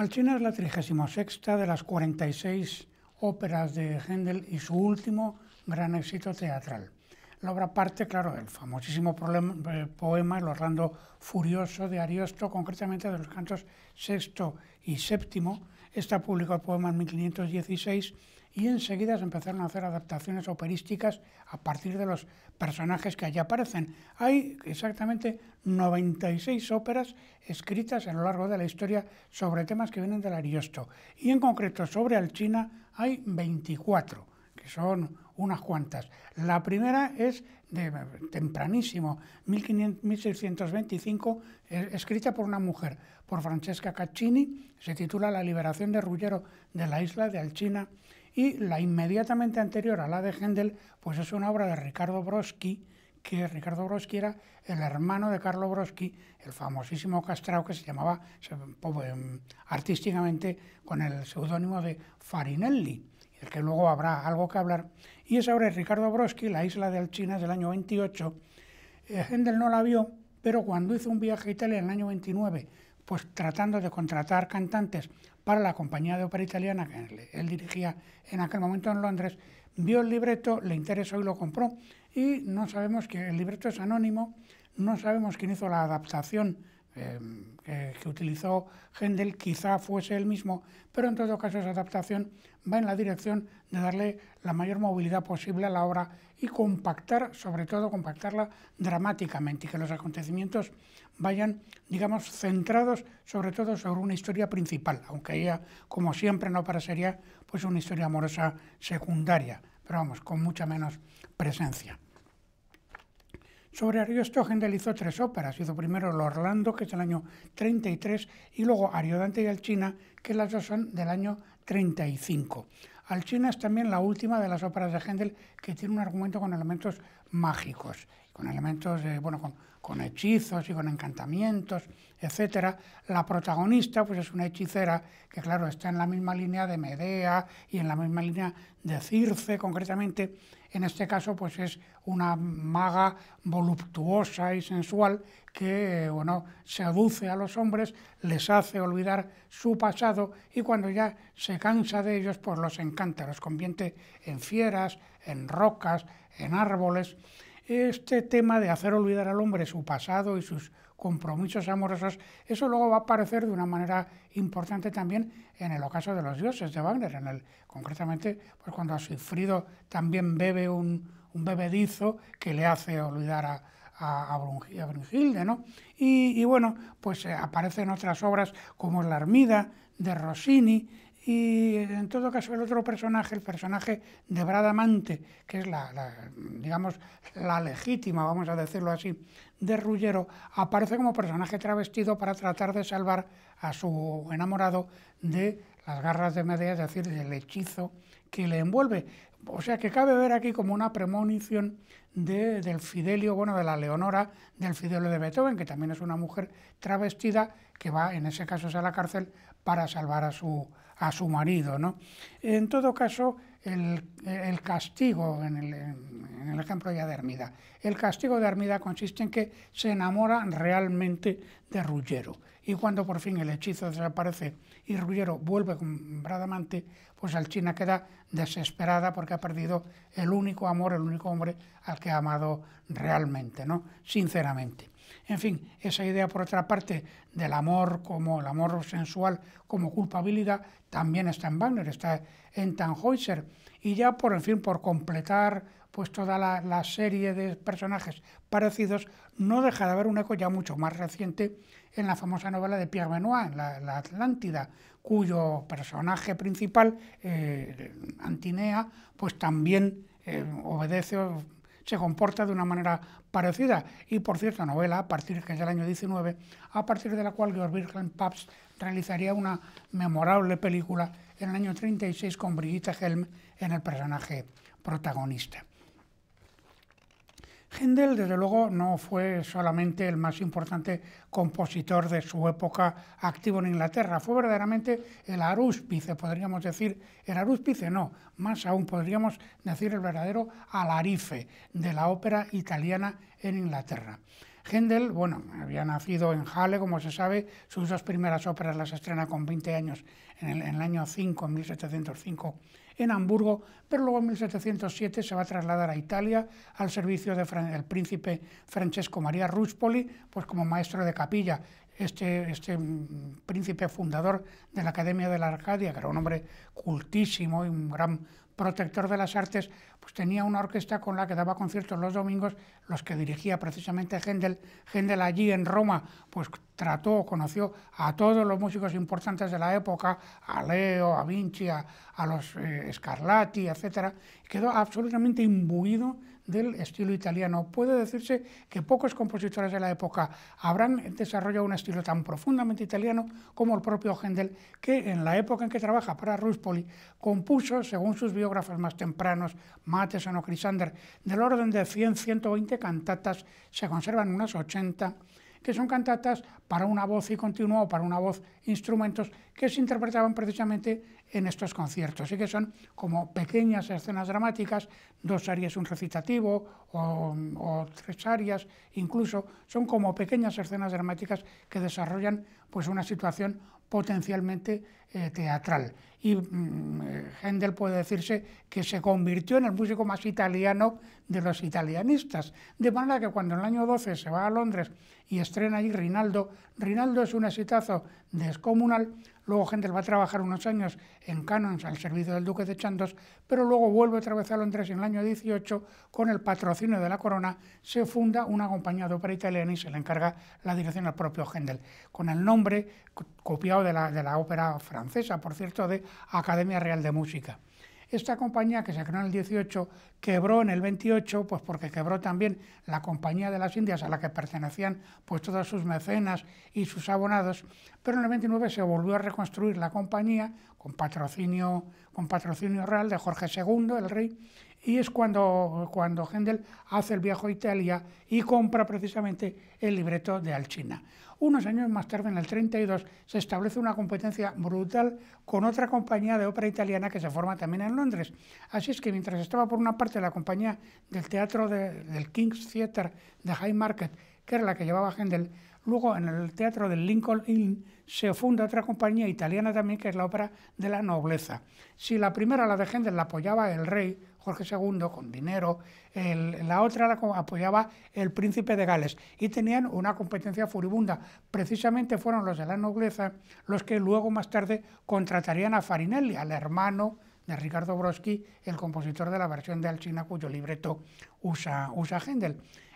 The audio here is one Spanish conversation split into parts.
Alcina es la 36 de las 46 óperas de Händel y su último gran éxito teatral. La obra parte, claro, del famosísimo eh, poema El Orlando Furioso de Ariosto, concretamente de los cantos sexto y séptimo. Esta publicó el poema en 1516 y enseguida se empezaron a hacer adaptaciones operísticas a partir de los personajes que allí aparecen. Hay exactamente 96 óperas escritas a lo largo de la historia sobre temas que vienen del Ariosto y en concreto sobre Alcina hay 24 que son unas cuantas. La primera es de tempranísimo, 1625, e, escrita por una mujer, por Francesca Caccini, se titula La liberación de Rullero de la isla de Alcina y la inmediatamente anterior a la de Händel, pues es una obra de Ricardo Broski, que Ricardo Broski era el hermano de Carlo Broski, el famosísimo castrao que se llamaba pues, em, artísticamente con el seudónimo de Farinelli, el que luego habrá algo que hablar. Y esa obra es Ricardo Broski, La isla del China, del año 28. Eh, Händel no la vio, pero cuando hizo un viaje a Italia en el año 29 pues tratando de contratar cantantes para la compañía de ópera italiana que él dirigía en aquel momento en Londres, vio el libreto, le interesó y lo compró. Y no sabemos que el libreto es anónimo, no sabemos quién hizo la adaptación eh, que, utilizó Händel, quizá fuese él mismo, pero en todo caso esa adaptación va en la dirección de darle la mayor movilidad posible a la obra y compactar, sobre todo compactarla dramáticamente, y que los acontecimientos vayan, digamos, centrados sobre todo sobre una historia principal, aunque ella, como siempre, no parecería pues una historia amorosa secundaria, pero vamos, con mucha menos presencia. Sobre Händel hizo tres óperas. Hizo primero El Orlando, que es del año 33, y luego Ariodante y Alcina, que las dos son del año 35. Alcina es también la última de las óperas de Händel que tiene un argumento con elementos mágicos, con elementos, eh, bueno, con, hechizos y con encantamientos, etc. La protagonista pues, es una hechicera que, claro, está en la misma línea de Medea y en la misma línea de Circe, concretamente, en este caso, pues es una maga voluptuosa y sensual que, eh, bueno, seduce a los hombres, les hace olvidar su pasado y cuando ya se cansa de ellos, pues los encanta, los convierte en fieras, en rocas, en árboles este tema de hacer olvidar al hombre su pasado y sus compromisos amorosos, eso luego va a aparecer de una manera importante también en el ocaso de los dioses de Wagner, en el, concretamente pues cuando Sigfrido también bebe un, bebedizo que le hace olvidar a, a, Brunhilde, ¿no? Y, y, bueno, pues eh, aparecen otras obras como La Armida de Rossini, y en todo caso, el otro personaje, el personaje de Bradamante, que es la, digamos, la legítima, vamos a decirlo así, de Rullero, aparece como personaje travestido para tratar de salvar a su enamorado de las garras de Medea, es decir, del hechizo que le envuelve. O sea que cabe ver aquí como una premonición de, del Fidelio, bueno, de la Leonora, del Fidelio de Beethoven, que también es una mujer travestida que va, en ese caso, a la cárcel para salvar a su a su marido. ¿no? En todo caso, el, castigo, en el, ejemplo ya de Hermida, el castigo de Hermida consiste en que se enamora realmente de Ruggiero. Y cuando por fin el hechizo desaparece y Ruggiero vuelve con Bradamante, pues Alcina queda desesperada porque ha perdido el único amor, el único hombre al que ha amado realmente, ¿no? sinceramente. En fin, esa idea, por otra parte, del amor como el amor sensual como culpabilidad, también está en Wagner, está en Tannhäuser. Y ya por fin, por completar pues toda la, serie de personajes parecidos, no deja de haber un eco ya mucho más reciente en la famosa novela de Pierre Benoit, la, la Atlántida, cuyo personaje principal, eh, Antinea, pues también eh, obedece se comporta de una manera parecida. Y por cierto, novela a partir que es del año 19, a partir de la cual Georg Wilhelm Pabst realizaría una memorable película en el año 36 con Brigitte Helm en el personaje protagonista. Händel, desde luego, no fue solamente el más importante compositor de su época activo en Inglaterra, fue verdaderamente el arúspice, podríamos decir, el arúspice no, más aún podríamos decir el verdadero alarife de la ópera italiana en Inglaterra. Händel, bueno, había nacido en Halle, como se sabe, sus dos primeras óperas las estrena con 20 años, en el, año 5, en 1705, en Hamburgo, pero luego en 1707 se va a trasladar a Italia al servicio del príncipe Francesco María Ruspoli, pues como maestro de capilla. Este, este mm, príncipe fundador de la Academia de la Arcadia, que era un hombre cultísimo y un gran protector de las artes, pues tenía una orquesta con la que daba conciertos los domingos, los que dirigía precisamente Händel. Händel allí en Roma, pues trató, conoció a todos los músicos importantes de la época, a Leo, a Vinci, a, los eh, Scarlatti, etc. Quedó absolutamente imbuido del estilo italiano. Puede decirse que pocos compositores de la época habrán desarrollado un estilo tan profundamente italiano como el propio Händel, que en la época en que trabaja para Ruspoli compuso, según sus biógrafos más tempranos, Mates o Crisander, del orden de 100-120 cantatas, se conservan unas 80, que son cantatas para una voz y continuo, para una voz instrumentos que se interpretaban precisamente en estos conciertos y que son como pequeñas escenas dramáticas, dos áreas, un recitativo o, tres áreas, incluso son como pequeñas escenas dramáticas que desarrollan pues una situación potencialmente eh, teatral. Y mm, eh, puede decirse que se convirtió en el músico más italiano de los italianistas. De manera que cuando en el año 12 se va a Londres y estrena allí Rinaldo, Rinaldo es un exitazo descomunal Luego Händel va a trabajar unos años en Canons al servicio del duque de Chandos, pero luego vuelve otra vez a Londres en el año 18, con el patrocinio de la corona, se funda una compañía de ópera italiana y se le encarga la dirección al propio Händel, con el nombre copiado de la, de la ópera francesa, por cierto, de Academia Real de Música. Esta compañía que se creó en el 18 quebró en el 28, pues porque quebró también la Compañía de las Indias a la que pertenecían pues todas sus mecenas y sus abonados, pero en el 29 se volvió a reconstruir la compañía con patrocinio, con patrocinio real de Jorge II, el rey, y es cuando, cuando Händel hace el viaje a Italia y compra precisamente el libreto de Alcina. Unos años más tarde, en el 32, se establece una competencia brutal con otra compañía de ópera italiana que se forma también en Londres. Así es que mientras estaba por una parte la compañía del teatro del King's Theatre de High Market, que era la que llevaba Händel, Luego, en el Teatro del Lincoln Inn se funda otra compañía italiana también, que es la Ópera de la Nobleza. Si la primera, la de Händel, la apoyaba el rey Jorge II con dinero, la otra la apoyaba el príncipe de Gales y tenían una competencia furibunda. Precisamente fueron los de la nobleza los que luego más tarde contratarían a Farinelli, al hermano de Ricardo Broski, el compositor de la versión de Alcina cuyo libreto usa, usa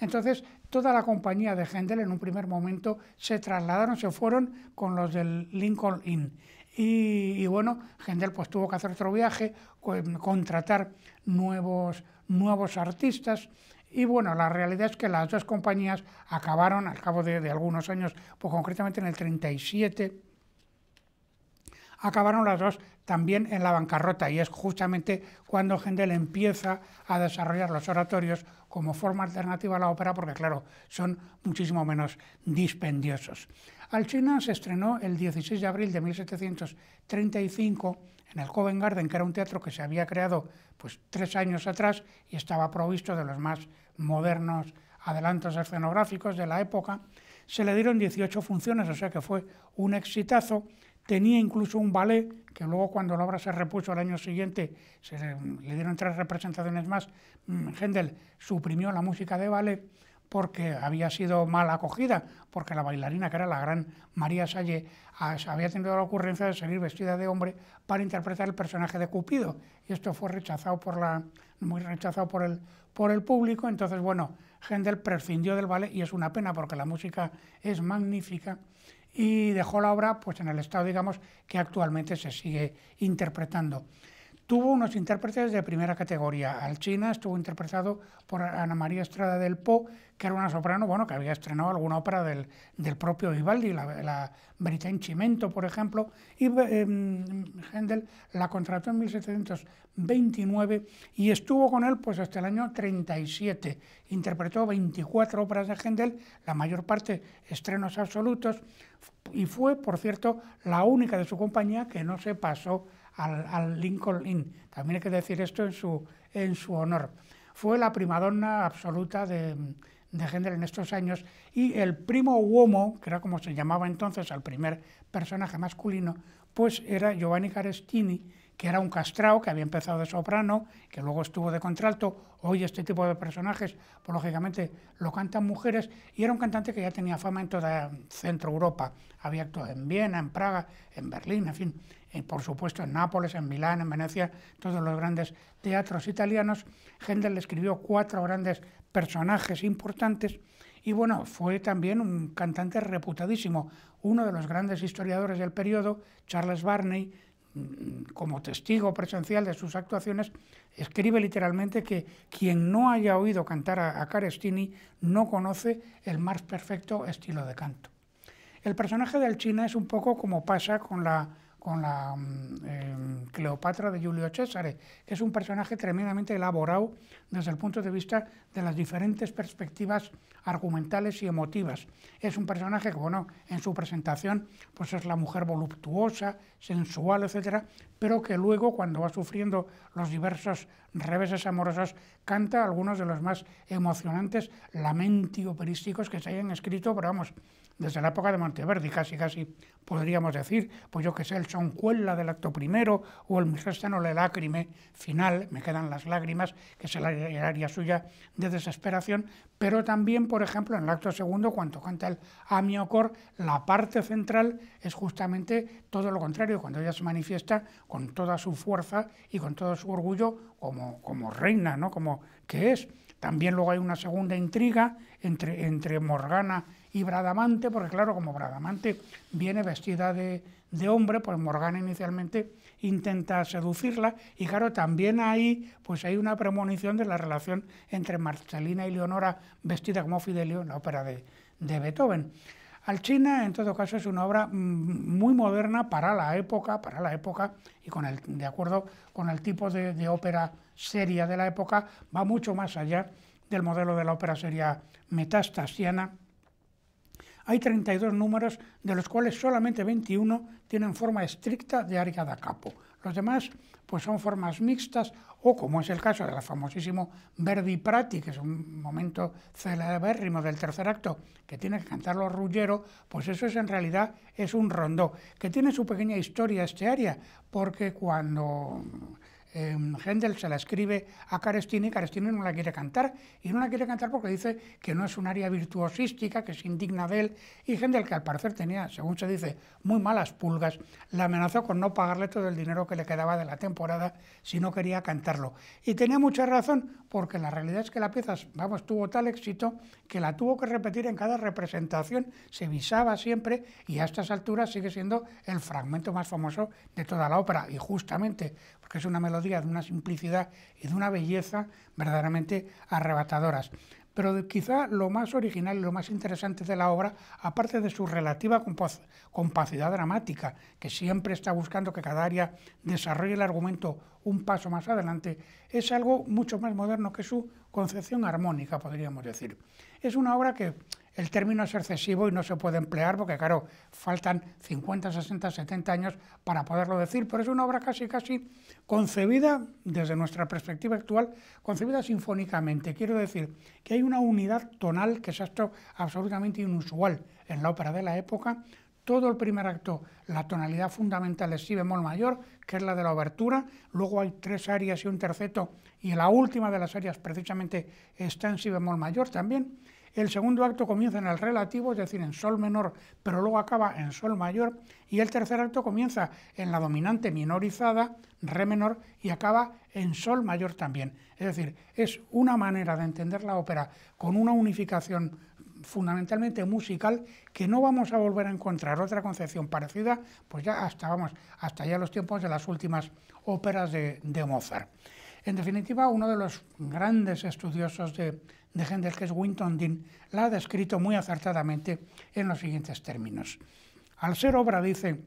entonces, toda la compañía de Händel en un primer momento se trasladaron, se fueron con los del Lincoln Inn. Y, bueno, Händel pues tuvo que hacer otro viaje, contratar nuevos, nuevos artistas. Y bueno, la realidad es que las dos compañías acabaron al cabo de, de algunos años, pues concretamente en el 37, acabaron las dos también en la bancarrota y es justamente cuando Händel empieza a desarrollar los oratorios como forma alternativa a la ópera porque claro, son muchísimo menos dispendiosos. China se estrenó el 16 de abril de 1735 en el Covent Garden, que era un teatro que se había creado pues tres años atrás y estaba provisto de los más modernos adelantos escenográficos de la época, se le dieron 18 funciones, o sea que fue un exitazo tenía incluso un ballet que luego cuando la obra se repuso al año siguiente, se le dieron tres representaciones más, mm, Händel suprimió la música de ballet porque había sido mal acogida, porque la bailarina, que era la gran María Salle, había tenido la ocurrencia de salir vestida de hombre para interpretar el personaje de Cupido. Y esto fue rechazado por la, muy rechazado por el, por el público. Entonces, bueno, Händel prescindió del ballet y es una pena porque la música es magnífica y dejó la obra pues en el estado digamos que actualmente se sigue interpretando tuvo unos intérpretes de primera categoría. Al China estuvo interpretado por Ana María Estrada del Po, que era una soprano, bueno, que había estrenado alguna ópera del, propio Vivaldi, la, la Chimento, por ejemplo, y eh, Händel la contrató en 1729 y estuvo con él pues hasta el año 37. Interpretó 24 óperas de Händel, la mayor parte estrenos absolutos, y fue, por cierto, la única de su compañía que no se pasó al, Lincoln Inn. También hay que decir esto en su, en su honor. Fue la primadonna absoluta de, de en estos años y el primo uomo, que era como se llamaba entonces al primer personaje masculino, pues era Giovanni Carestini, que era un castrao que había empezado de soprano, que luego estuvo de contralto. Hoy este tipo de personajes, pues, lógicamente, lo cantan mujeres y era un cantante que ya tenía fama en toda Centro Europa. Había actuado en Viena, en Praga, en Berlín, en fin y por supuesto en Nápoles, en Milán, en Venecia, todos los grandes teatros italianos. Händel escribió cuatro grandes personajes importantes y bueno, fue también un cantante reputadísimo. Uno de los grandes historiadores del periodo, Charles Barney, mm, como testigo presencial de sus actuaciones, escribe literalmente que quien no haya oído cantar a, a, Carestini no conoce el más perfecto estilo de canto. El personaje del China es un poco como pasa con la con la mm, em, Cleopatra de Julio César, que es un personaje tremendamente elaborado desde el punto de vista de las diferentes perspectivas argumentales y emotivas. Es un personaje que, bueno, en su presentación pues es la mujer voluptuosa, sensual, etcétera, pero que luego cuando va sufriendo los diversos reveses amorosos canta algunos de los más emocionantes lamenti operísticos que se hayan escrito, pero vamos, desde la época de Monteverdi, casi casi podríamos decir, pues yo que sé, el soncuela del acto primero o el no le lágrime final, me quedan las lágrimas, que es el área suya de desesperación, pero también, por ejemplo, en el acto segundo, cuando canta el Amiocor, la parte central es justamente todo lo contrario, cuando ella se manifiesta con toda su fuerza y con todo su orgullo como, como reina, ¿no? Como que es. También luego hay una segunda intriga entre, entre Morgana y Bradamante, porque claro, como Bradamante viene vestida de, hombre, pues Morgana inicialmente intenta seducirla y claro, también ahí pues hay una premonición de la relación entre Marcelina y Leonora vestida como Fidelio en la ópera de, de Beethoven. Alcina, en todo caso, es una obra mm, muy moderna para la época, para la época y con el, de acuerdo con el tipo de, de ópera seria de la época, va mucho más allá del modelo de la ópera seria metastasiana hay 32 números, de los cuales solamente 21 tienen forma estricta de área da capo. Los demás pues son formas mixtas o, como es el caso del famosísimo Verdi Prati, que es un momento celebérrimo del tercer acto, que tiene que cantarlo Ruggiero, pues eso es en realidad es un rondó, que tiene su pequeña historia este área, porque cuando eh, se la escribe a Carestini, Carestini no la quiere cantar, y no la quiere cantar porque dice que no es un área virtuosística, que es indigna de él, y Händel, que al parecer tenía, según se dice, muy malas pulgas, la amenazó con no pagarle todo el dinero que le quedaba de la temporada si no quería cantarlo. Y tenía mucha razón, porque la realidad es que la pieza, vamos, tuvo tal éxito que la tuvo que repetir en cada representación, se visaba siempre, y a estas alturas sigue siendo el fragmento más famoso de toda la ópera, y justamente porque es una melodía de una simplicidad y de una belleza verdaderamente arrebatadoras. Pero quizá lo más original y lo más interesante de la obra, aparte de su relativa compacidad dramática, que siempre está buscando que cada área desarrolle el argumento un paso más adelante, es algo mucho más moderno que su concepción armónica, podríamos decir. Es una obra que el término es excesivo y no se puede emplear porque, claro, faltan 50, 60, 70 años para poderlo decir, pero es una obra casi, casi concebida, desde nuestra perspectiva actual, concebida sinfónicamente. Quiero decir que hay una unidad tonal, que es esto absolutamente inusual en la ópera de la época. Todo el primer acto, la tonalidad fundamental es si bemol mayor, que es la de la obertura. Luego hay tres áreas y un terceto, y la última de las áreas precisamente está en si bemol mayor también el segundo acto comienza en el relativo, es decir, en sol menor, pero luego acaba en sol mayor. Y el tercer acto comienza en la dominante minorizada, re menor, y acaba en sol mayor también. Es decir, es una manera de entender la ópera con una unificación fundamentalmente musical que no vamos a volver a encontrar otra concepción parecida, pues ya hasta vamos, hasta ya los tiempos de las últimas óperas de Mozart. En definitiva, uno de los grandes estudiosos de, de Händel, que es Winton Dean, la ha descrito muy acertadamente en los siguientes términos. Al ser obra, dice,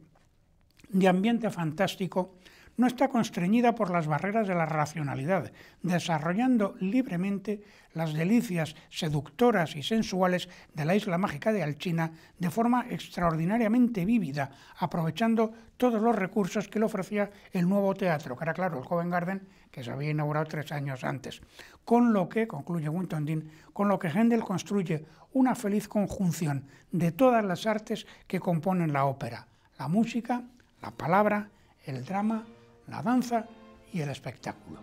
de ambiente fantástico, no está constreñida por las barreras de la racionalidad, desarrollando libremente las delicias seductoras y sensuales de la isla mágica de Alchina de forma extraordinariamente vívida, aprovechando todos los recursos que le ofrecía el nuevo teatro, que era claro el Joven Garden, que se había inaugurado tres años antes. Con lo que, concluye Winton Dean, con lo que Händel construye una feliz conjunción de todas las artes que componen la ópera, la música, la palabra, el drama, la danza y el espectáculo.